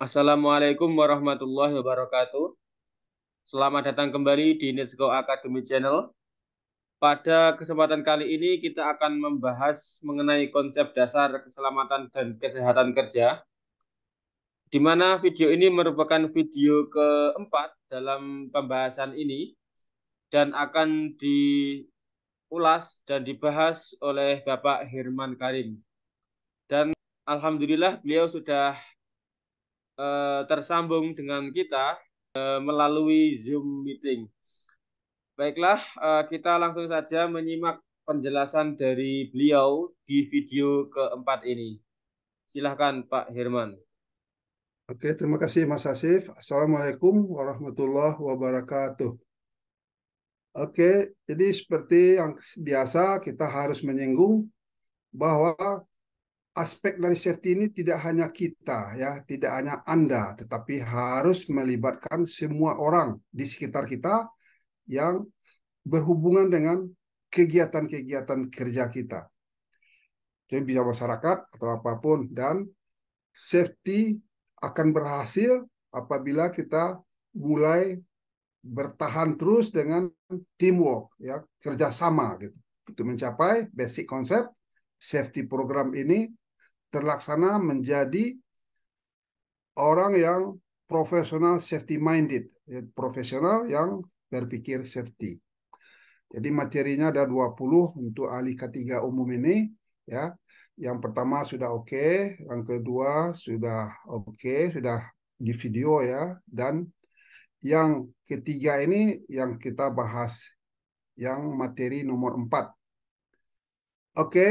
Assalamualaikum warahmatullahi wabarakatuh. Selamat datang kembali di Netsco Academy Channel. Pada kesempatan kali ini kita akan membahas mengenai konsep dasar keselamatan dan kesehatan kerja. Di mana video ini merupakan video keempat dalam pembahasan ini dan akan diulas dan dibahas oleh Bapak Herman Karim. Dan Alhamdulillah beliau sudah Eh, tersambung dengan kita eh, melalui Zoom meeting. Baiklah, eh, kita langsung saja menyimak penjelasan dari beliau di video keempat ini. Silahkan Pak Herman. Oke, terima kasih Mas Asif. Assalamualaikum warahmatullahi wabarakatuh. Oke, jadi seperti yang biasa kita harus menyinggung bahwa aspek dari safety ini tidak hanya kita ya, tidak hanya Anda, tetapi harus melibatkan semua orang di sekitar kita yang berhubungan dengan kegiatan-kegiatan kerja kita. Jadi bisa masyarakat atau apapun dan safety akan berhasil apabila kita mulai bertahan terus dengan teamwork ya kerjasama gitu untuk mencapai basic konsep safety program ini terlaksana menjadi orang yang profesional safety minded, ya, profesional yang berpikir safety. Jadi materinya ada 20 untuk ahli ketiga umum ini ya. Yang pertama sudah oke, okay, yang kedua sudah oke, okay, sudah di video ya dan yang ketiga ini yang kita bahas yang materi nomor 4. Oke, okay,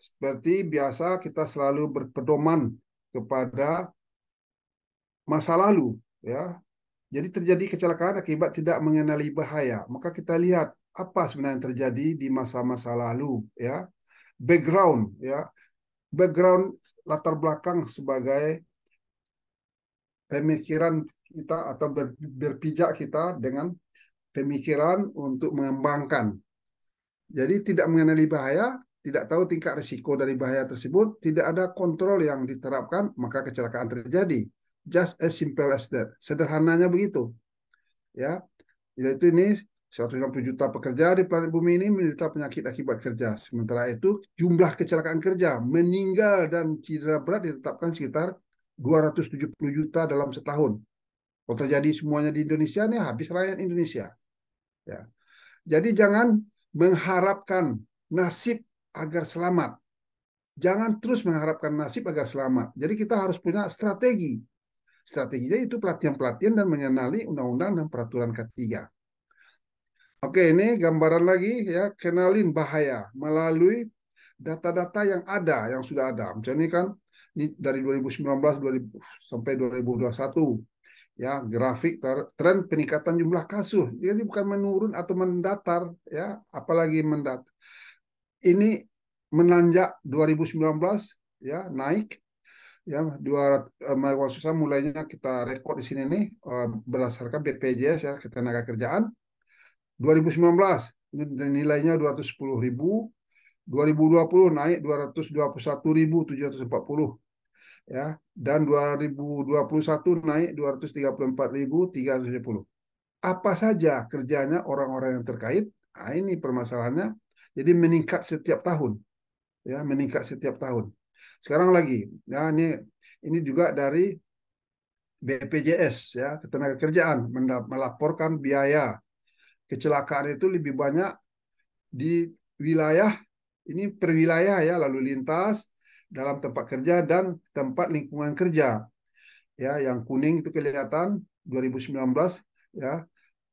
seperti biasa kita selalu berpedoman kepada masa lalu ya. Jadi terjadi kecelakaan akibat tidak mengenali bahaya, maka kita lihat apa sebenarnya yang terjadi di masa-masa lalu ya. Background ya. Background latar belakang sebagai pemikiran kita atau berpijak kita dengan pemikiran untuk mengembangkan. Jadi tidak mengenali bahaya, tidak tahu tingkat risiko dari bahaya tersebut, tidak ada kontrol yang diterapkan, maka kecelakaan terjadi. Just as simple as that. Sederhananya begitu. Ya. Itu ini 160 juta pekerja di planet bumi ini menderita penyakit akibat kerja. Sementara itu, jumlah kecelakaan kerja meninggal dan cedera berat ditetapkan sekitar 270 juta dalam setahun. Kalau terjadi semuanya di Indonesia, nih habis rakyat Indonesia. Ya. Jadi jangan mengharapkan nasib agar selamat. Jangan terus mengharapkan nasib agar selamat. Jadi kita harus punya strategi. Strateginya itu pelatihan-pelatihan dan mengenali undang-undang dan peraturan ketiga. Oke, ini gambaran lagi ya, kenalin bahaya melalui data-data yang ada, yang sudah ada. Misalnya ini kan ini dari 2019 2000, sampai 2021 ya grafik tren peningkatan jumlah kasus jadi bukan menurun atau mendatar ya apalagi mendatar ini menanjak 2019 ya naik ya dua uh, susah mulainya kita rekod di sini nih uh, berdasarkan BPJS ya ketenaga kerjaan 2019 nilainya 210.000 2020 naik 221.740 ya dan 2021 naik 234.370 apa saja kerjanya orang-orang yang terkait nah, ini permasalahannya jadi meningkat setiap tahun. Ya, meningkat setiap tahun. Sekarang lagi, ya ini ini juga dari BPJS ya, ketenagakerjaan melaporkan biaya kecelakaan itu lebih banyak di wilayah ini per wilayah ya lalu lintas dalam tempat kerja dan tempat lingkungan kerja. Ya, yang kuning itu kelihatan 2019 ya,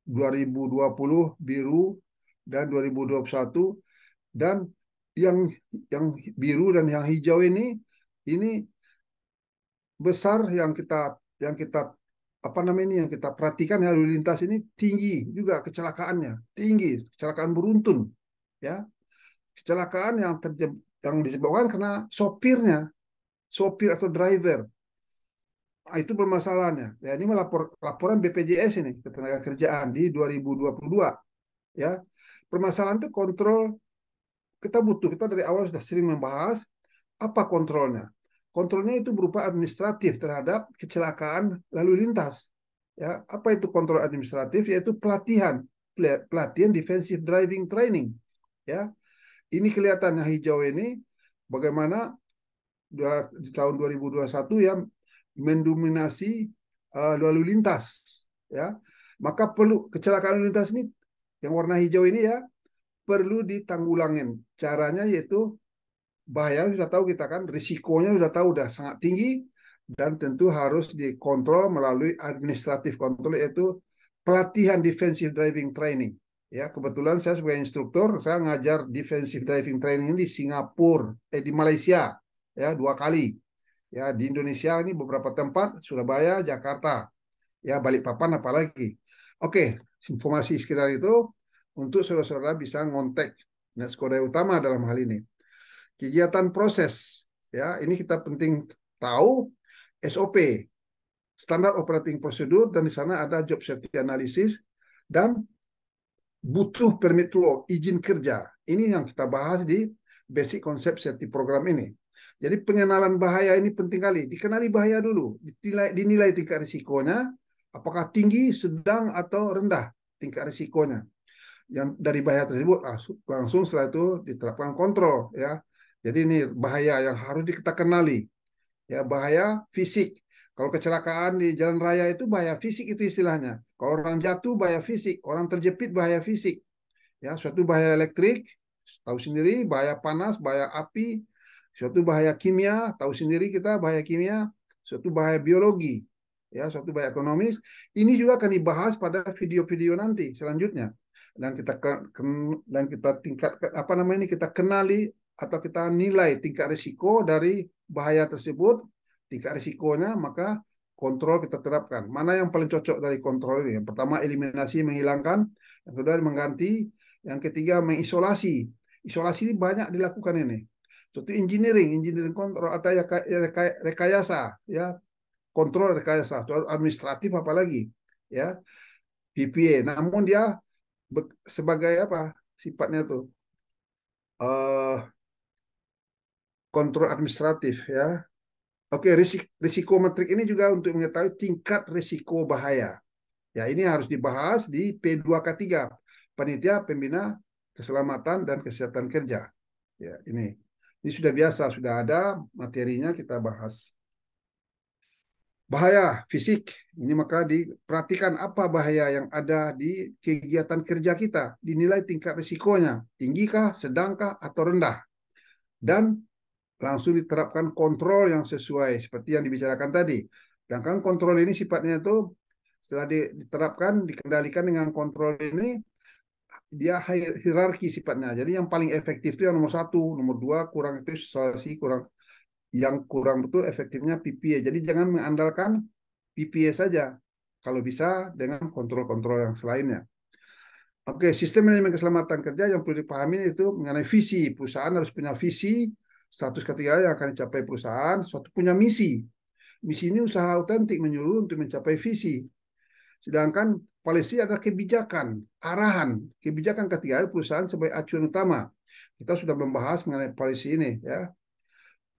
2020 biru dan 2021 dan yang yang biru dan yang hijau ini ini besar yang kita yang kita apa namanya ini yang kita perhatikan lalu lintas ini tinggi juga kecelakaannya tinggi kecelakaan beruntun ya kecelakaan yang terjeb, yang disebabkan karena sopirnya sopir atau driver nah, itu bermasalahnya ya ini melapor laporan BPJS ini ketenaga kerjaan di 2022 ya permasalahan itu kontrol kita butuh kita dari awal sudah sering membahas apa kontrolnya kontrolnya itu berupa administratif terhadap kecelakaan lalu lintas ya apa itu kontrol administratif yaitu pelatihan pelatihan defensive driving training ya ini kelihatannya hijau ini bagaimana di tahun 2021 ya mendominasi uh, lalu lintas ya maka perlu kecelakaan lalu lintas ini yang warna hijau ini ya perlu ditanggulangin. Caranya yaitu bahaya sudah tahu kita kan, risikonya sudah tahu sudah sangat tinggi dan tentu harus dikontrol melalui administratif kontrol yaitu pelatihan defensive driving training. Ya, kebetulan saya sebagai instruktur saya ngajar defensive driving training di Singapura, eh di Malaysia ya dua kali. Ya, di Indonesia ini beberapa tempat, Surabaya, Jakarta. Ya, papan apalagi. Oke, informasi sekitar itu untuk saudara-saudara bisa ngontek Nah, sekolah Utama dalam hal ini. Kegiatan proses, ya ini kita penting tahu SOP, standar operating procedure, dan di sana ada job safety analysis, dan butuh permit law, izin kerja. Ini yang kita bahas di basic concept safety program ini. Jadi pengenalan bahaya ini penting kali. Dikenali bahaya dulu, dinilai, dinilai tingkat risikonya, apakah tinggi, sedang, atau rendah tingkat risikonya. Yang dari bahaya tersebut langsung, setelah itu diterapkan kontrol ya. Jadi ini bahaya yang harus kita kenali. Ya bahaya fisik. Kalau kecelakaan di jalan raya itu bahaya fisik itu istilahnya. Kalau orang jatuh bahaya fisik, orang terjepit bahaya fisik. Ya, suatu bahaya elektrik, tahu sendiri bahaya panas, bahaya api, suatu bahaya kimia, tahu sendiri kita bahaya kimia, suatu bahaya biologi ya suatu bahaya ekonomis ini juga akan dibahas pada video-video nanti selanjutnya dan kita dan kita tingkat apa namanya ini kita kenali atau kita nilai tingkat risiko dari bahaya tersebut tingkat risikonya maka kontrol kita terapkan mana yang paling cocok dari kontrol ini yang pertama eliminasi menghilangkan yang kedua mengganti yang ketiga mengisolasi isolasi ini banyak dilakukan ini suatu engineering engineering kontrol atau rekayasa ya kontrol rekayasa atau administratif apalagi ya PPA namun dia sebagai apa sifatnya tuh uh, kontrol administratif ya oke risiko, risiko metrik ini juga untuk mengetahui tingkat risiko bahaya ya ini harus dibahas di P2K3 panitia pembina keselamatan dan kesehatan kerja ya ini ini sudah biasa sudah ada materinya kita bahas bahaya fisik. Ini maka diperhatikan apa bahaya yang ada di kegiatan kerja kita, dinilai tingkat risikonya, tinggikah, sedangkah, atau rendah. Dan langsung diterapkan kontrol yang sesuai seperti yang dibicarakan tadi. Sedangkan kontrol ini sifatnya itu setelah diterapkan, dikendalikan dengan kontrol ini, dia hierarki sifatnya. Jadi yang paling efektif itu yang nomor satu, nomor dua kurang itu isolasi, kurang yang kurang betul efektifnya PPA. Jadi jangan mengandalkan PPA saja, kalau bisa dengan kontrol-kontrol yang selainnya. Oke, sistem manajemen keselamatan kerja yang perlu dipahami itu mengenai visi. Perusahaan harus punya visi, status ketiga yang akan dicapai perusahaan, suatu punya misi. Misi ini usaha autentik menyuruh untuk mencapai visi. Sedangkan polisi adalah kebijakan, arahan. Kebijakan ketiga perusahaan sebagai acuan utama. Kita sudah membahas mengenai polisi ini ya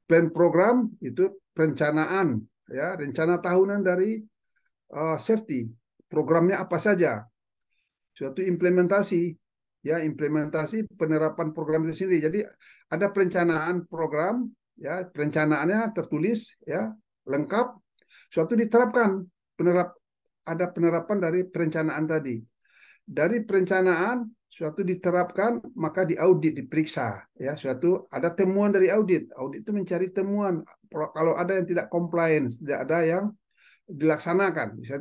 plan program itu perencanaan ya rencana tahunan dari uh, safety programnya apa saja suatu implementasi ya implementasi penerapan program itu sendiri jadi ada perencanaan program ya perencanaannya tertulis ya lengkap suatu diterapkan penerap ada penerapan dari perencanaan tadi dari perencanaan suatu diterapkan maka diaudit diperiksa ya suatu ada temuan dari audit audit itu mencari temuan kalau ada yang tidak compliance tidak ada yang dilaksanakan bisa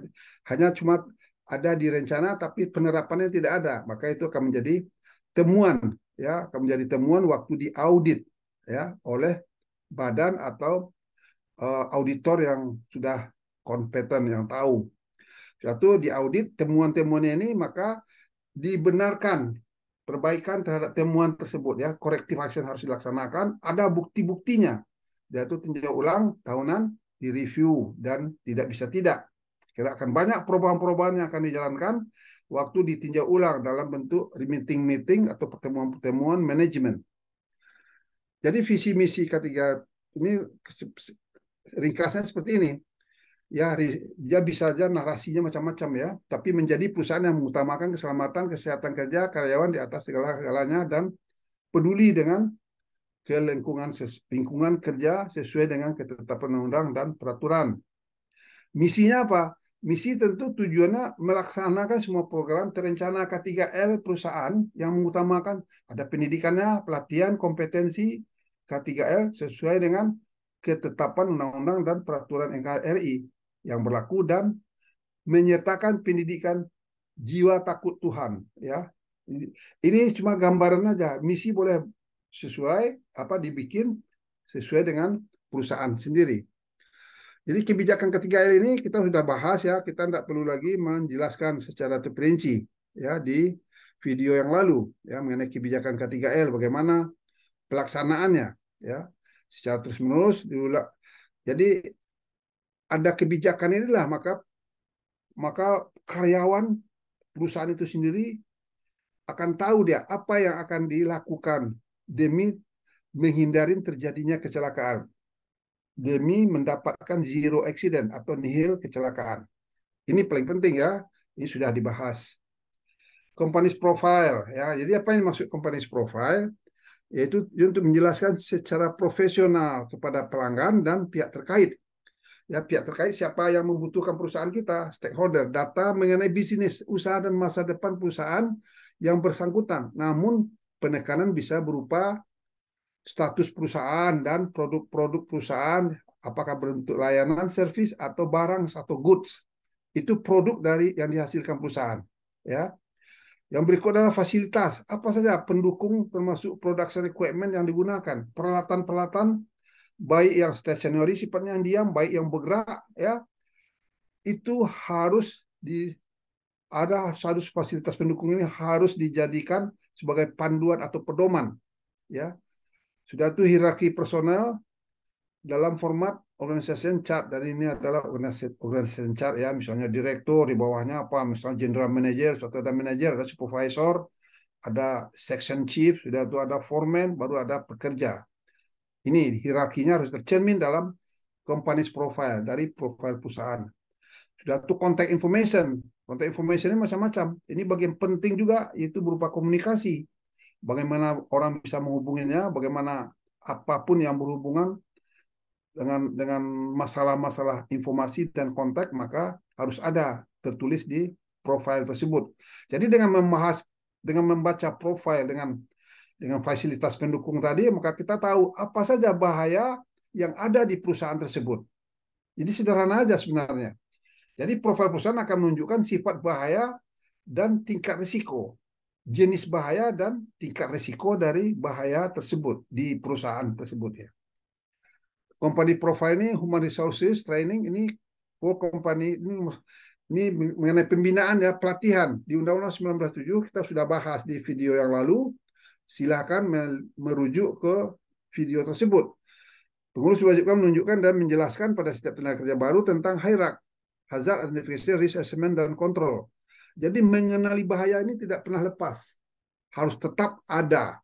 hanya cuma ada di rencana tapi penerapannya tidak ada maka itu akan menjadi temuan ya akan menjadi temuan waktu diaudit ya oleh badan atau uh, auditor yang sudah kompeten yang tahu suatu diaudit temuan-temuannya ini maka dibenarkan perbaikan terhadap temuan tersebut ya corrective action harus dilaksanakan ada bukti-buktinya yaitu tinjau ulang tahunan di review dan tidak bisa tidak kira akan banyak perubahan-perubahan yang akan dijalankan waktu ditinjau ulang dalam bentuk meeting-meeting atau pertemuan-pertemuan manajemen. Jadi visi misi ketiga ini ringkasnya seperti ini ya dia bisa saja narasinya macam-macam ya, tapi menjadi perusahaan yang mengutamakan keselamatan, kesehatan kerja karyawan di atas segala-galanya dan peduli dengan ke lingkungan lingkungan kerja sesuai dengan ketetapan undang-undang dan peraturan. Misinya apa? Misi tentu tujuannya melaksanakan semua program terencana K3L perusahaan yang mengutamakan ada pendidikannya, pelatihan, kompetensi K3L sesuai dengan ketetapan undang-undang dan peraturan NKRI yang berlaku dan menyertakan pendidikan jiwa takut Tuhan ya ini cuma gambaran aja misi boleh sesuai apa dibikin sesuai dengan perusahaan sendiri jadi kebijakan ketiga ini kita sudah bahas ya kita tidak perlu lagi menjelaskan secara terperinci ya di video yang lalu ya mengenai kebijakan ketiga l bagaimana pelaksanaannya ya secara terus menerus diulang jadi ada kebijakan inilah maka maka karyawan perusahaan itu sendiri akan tahu dia apa yang akan dilakukan demi menghindari terjadinya kecelakaan demi mendapatkan zero accident atau nihil kecelakaan. Ini paling penting ya, ini sudah dibahas. Companies profile ya. Jadi apa yang maksud companies profile? Yaitu untuk menjelaskan secara profesional kepada pelanggan dan pihak terkait ya pihak terkait siapa yang membutuhkan perusahaan kita, stakeholder, data mengenai bisnis, usaha dan masa depan perusahaan yang bersangkutan. Namun penekanan bisa berupa status perusahaan dan produk-produk perusahaan, apakah berbentuk layanan, service atau barang atau goods. Itu produk dari yang dihasilkan perusahaan, ya. Yang berikut adalah fasilitas, apa saja pendukung termasuk production equipment yang digunakan, peralatan-peralatan baik yang stationary sifatnya yang diam, baik yang bergerak ya itu harus di ada harus fasilitas pendukung ini harus dijadikan sebagai panduan atau pedoman ya. Sudah itu hierarki personal dalam format organisasi chart dan ini adalah organisasi organisasi chart ya misalnya direktur di bawahnya apa misalnya general manager suatu ada manager ada supervisor ada section chief sudah itu ada foreman baru ada pekerja ini hierarkinya harus tercermin dalam company's profile dari profil perusahaan. Sudah tuh contact information. Contact information ini macam-macam. Ini bagian penting juga yaitu berupa komunikasi. Bagaimana orang bisa menghubunginya, bagaimana apapun yang berhubungan dengan dengan masalah-masalah informasi dan kontak maka harus ada tertulis di profil tersebut. Jadi dengan membahas dengan membaca profil dengan dengan fasilitas pendukung tadi, maka kita tahu apa saja bahaya yang ada di perusahaan tersebut. Jadi sederhana aja sebenarnya. Jadi profil perusahaan akan menunjukkan sifat bahaya dan tingkat risiko. Jenis bahaya dan tingkat risiko dari bahaya tersebut di perusahaan tersebut ya. Company profile ini human resources training ini full company ini ini mengenai pembinaan ya pelatihan di Undang-Undang 1907 kita sudah bahas di video yang lalu silahkan merujuk ke video tersebut. Pengurus diwajibkan menunjukkan dan menjelaskan pada setiap tenaga kerja baru tentang hierark, hazard identification, risk assessment, dan kontrol. Jadi mengenali bahaya ini tidak pernah lepas. Harus tetap ada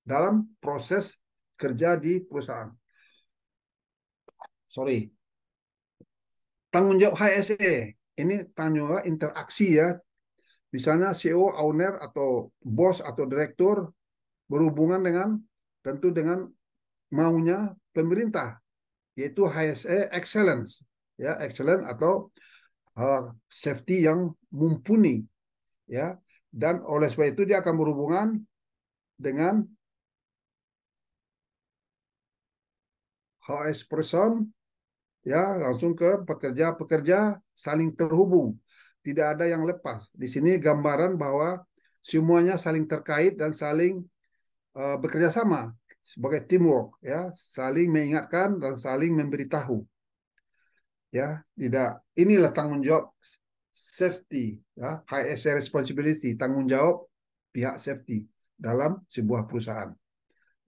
dalam proses kerja di perusahaan. Sorry. Tanggung jawab HSE. Ini tanggung interaksi ya. Misalnya CEO, owner, atau bos, atau direktur berhubungan dengan tentu dengan maunya pemerintah yaitu HSE excellence ya excellence atau uh, safety yang mumpuni ya dan oleh sebab itu dia akan berhubungan dengan HS person ya langsung ke pekerja-pekerja saling terhubung tidak ada yang lepas di sini gambaran bahwa semuanya saling terkait dan saling uh, bekerja sama sebagai teamwork ya saling mengingatkan dan saling memberitahu ya tidak inilah tanggung jawab safety ya high responsibility tanggung jawab pihak safety dalam sebuah perusahaan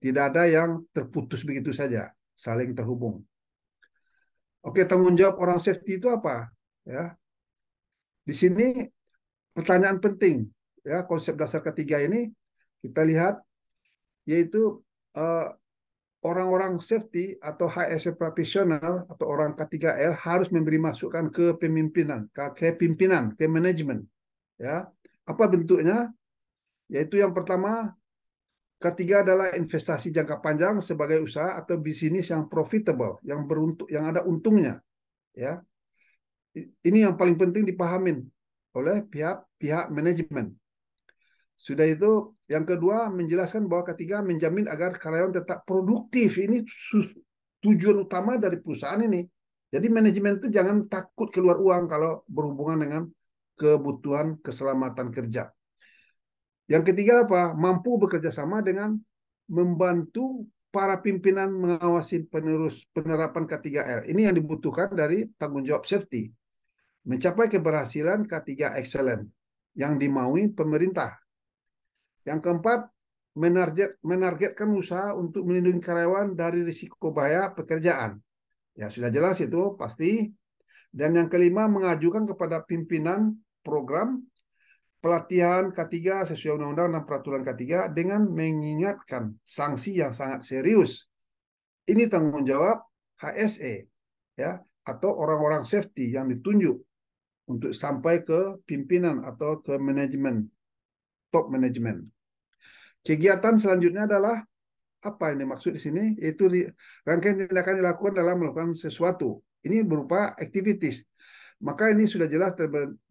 tidak ada yang terputus begitu saja saling terhubung oke tanggung jawab orang safety itu apa ya di sini pertanyaan penting ya konsep dasar ketiga ini kita lihat yaitu eh, orang-orang safety atau HSE practitioner atau orang K3L harus memberi masukan ke pemimpinan, ke, pimpinan, ke manajemen. Ya, apa bentuknya? Yaitu yang pertama, ketiga adalah investasi jangka panjang sebagai usaha atau bisnis yang profitable, yang beruntung, yang ada untungnya. Ya, ini yang paling penting dipahamin oleh pihak pihak manajemen. Sudah itu yang kedua, menjelaskan bahwa ketiga menjamin agar karyawan tetap produktif. Ini tujuan utama dari perusahaan ini. Jadi manajemen itu jangan takut keluar uang kalau berhubungan dengan kebutuhan keselamatan kerja. Yang ketiga apa? Mampu bekerja sama dengan membantu para pimpinan mengawasi penerus penerapan K3L. Ini yang dibutuhkan dari tanggung jawab safety. Mencapai keberhasilan K3 Excellent yang dimaui pemerintah yang keempat, menarget, menargetkan usaha untuk melindungi karyawan dari risiko bahaya pekerjaan. Ya sudah jelas itu pasti. Dan yang kelima, mengajukan kepada pimpinan program pelatihan K3 sesuai undang-undang dan peraturan K3 dengan mengingatkan sanksi yang sangat serius. Ini tanggung jawab HSE ya atau orang-orang safety yang ditunjuk untuk sampai ke pimpinan atau ke manajemen top manajemen. Kegiatan selanjutnya adalah apa ini maksud di sini? Itu rangkaian tindakan dilakukan dalam melakukan sesuatu. Ini berupa activities. Maka ini sudah jelas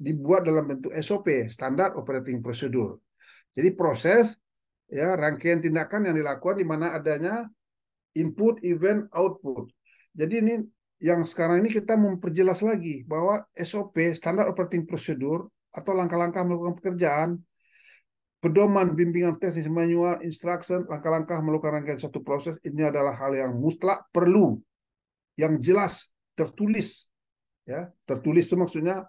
dibuat dalam bentuk SOP, standar operating procedure. Jadi proses ya rangkaian tindakan yang dilakukan di mana adanya input, event, output. Jadi ini yang sekarang ini kita memperjelas lagi bahwa SOP, standar operating procedure atau langkah-langkah melakukan pekerjaan Pedoman bimbingan teknis manual, instruction, langkah-langkah melakukan rangkaian suatu proses ini adalah hal yang mutlak perlu, yang jelas tertulis, ya tertulis itu maksudnya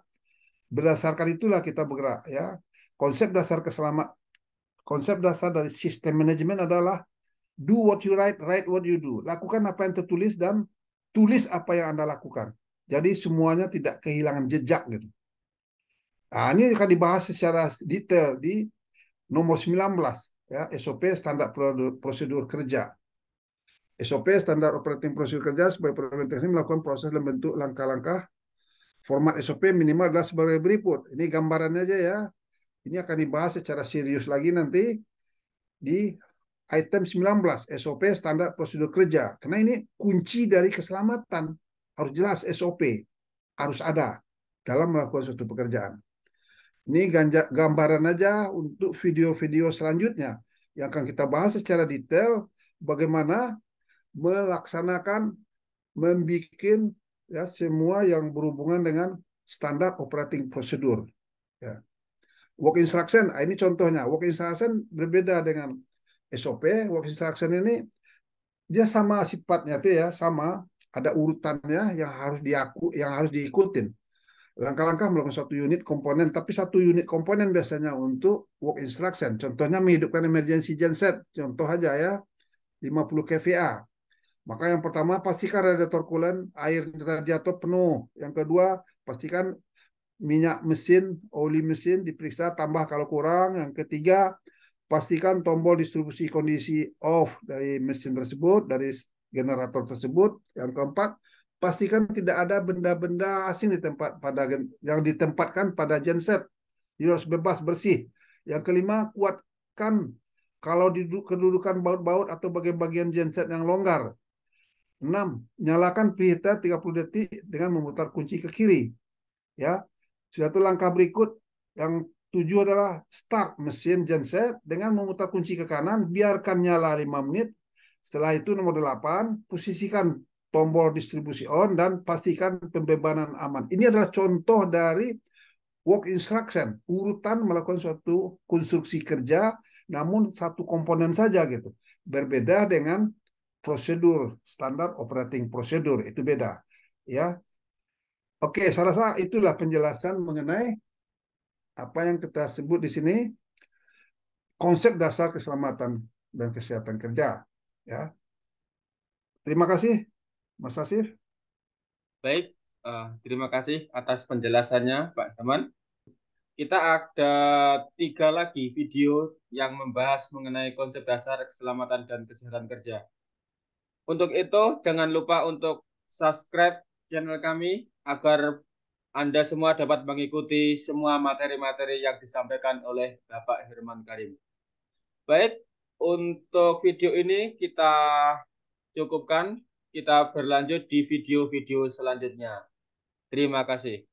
berdasarkan itulah kita bergerak, ya konsep dasar keselamatan, konsep dasar dari sistem manajemen adalah do what you write, write what you do, lakukan apa yang tertulis dan tulis apa yang anda lakukan. Jadi semuanya tidak kehilangan jejak gitu. Nah, ini akan dibahas secara detail di nomor 19 ya SOP standar prosedur kerja. SOP standar operating prosedur kerja sebagai perwakilan teknis melakukan proses dalam bentuk langkah-langkah format SOP minimal adalah sebagai berikut. Ini gambarannya aja ya. Ini akan dibahas secara serius lagi nanti di item 19 SOP standar prosedur kerja. Karena ini kunci dari keselamatan harus jelas SOP harus ada dalam melakukan suatu pekerjaan. Ini ganja, gambaran aja untuk video-video selanjutnya yang akan kita bahas secara detail bagaimana melaksanakan, membuat ya semua yang berhubungan dengan standar operating prosedur. Ya. Work instruction, ah, ini contohnya. Work instruction berbeda dengan SOP. Work instruction ini dia sama sifatnya tuh ya, sama ada urutannya yang harus diaku yang harus diikutin langkah-langkah melakukan satu unit komponen, tapi satu unit komponen biasanya untuk work instruction. Contohnya menghidupkan emergency genset, contoh aja ya, 50 kVA. Maka yang pertama pastikan radiator coolant, air radiator penuh. Yang kedua pastikan minyak mesin, oli mesin diperiksa tambah kalau kurang. Yang ketiga pastikan tombol distribusi kondisi off dari mesin tersebut, dari generator tersebut. Yang keempat pastikan tidak ada benda-benda asing di tempat pada yang ditempatkan pada genset. Jadi harus bebas bersih. Yang kelima, kuatkan kalau di kedudukan baut-baut atau bagian-bagian genset yang longgar. Enam, Nyalakan pita 30 detik dengan memutar kunci ke kiri. Ya. Sudah itu langkah berikut yang tujuh adalah start mesin genset dengan memutar kunci ke kanan, biarkan nyala 5 menit. Setelah itu nomor 8, posisikan tombol distribusi on, dan pastikan pembebanan aman. Ini adalah contoh dari work instruction, urutan melakukan suatu konstruksi kerja, namun satu komponen saja gitu. Berbeda dengan prosedur, standar operating prosedur, itu beda. ya. Oke, saya rasa itulah penjelasan mengenai apa yang kita sebut di sini konsep dasar keselamatan dan kesehatan kerja ya terima kasih Mas Asif. Baik, uh, terima kasih atas penjelasannya Pak Teman. Kita ada tiga lagi video yang membahas mengenai konsep dasar keselamatan dan kesehatan kerja. Untuk itu, jangan lupa untuk subscribe channel kami agar Anda semua dapat mengikuti semua materi-materi yang disampaikan oleh Bapak Herman Karim. Baik, untuk video ini kita cukupkan kita berlanjut di video-video selanjutnya. Terima kasih.